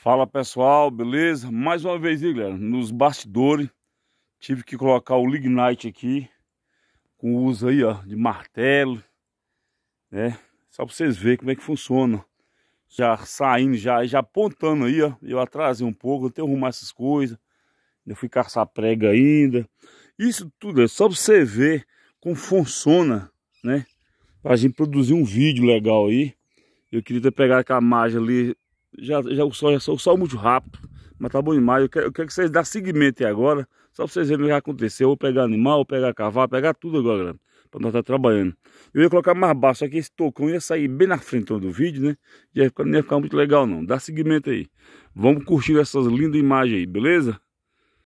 Fala pessoal, beleza? Mais uma vez, aí galera, nos bastidores tive que colocar o lignite aqui com uso aí, ó, de martelo, né? Só para vocês verem como é que funciona. Já saindo, já, já apontando aí, ó. Eu atrasei um pouco, até arrumar essas coisas. Eu fui caçar prega ainda. Isso tudo é só para você ver como funciona, né? Pra gente produzir um vídeo legal aí. Eu queria ter pegado com a margem ali já, já, o, sol, já, o sol é muito rápido, mas tá bom demais. Eu quero, eu quero que vocês dão seguimento aí agora, só pra vocês verem o que aconteceu. Eu vou pegar animal, vou pegar cavalo, pegar tudo agora, para né, pra nós estar tá trabalhando. Eu ia colocar mais baixo, aqui esse tocão ia sair bem na frente do vídeo, né? E aí não ia ficar muito legal, não. Dá seguimento aí. Vamos curtir essas lindas imagens aí, beleza?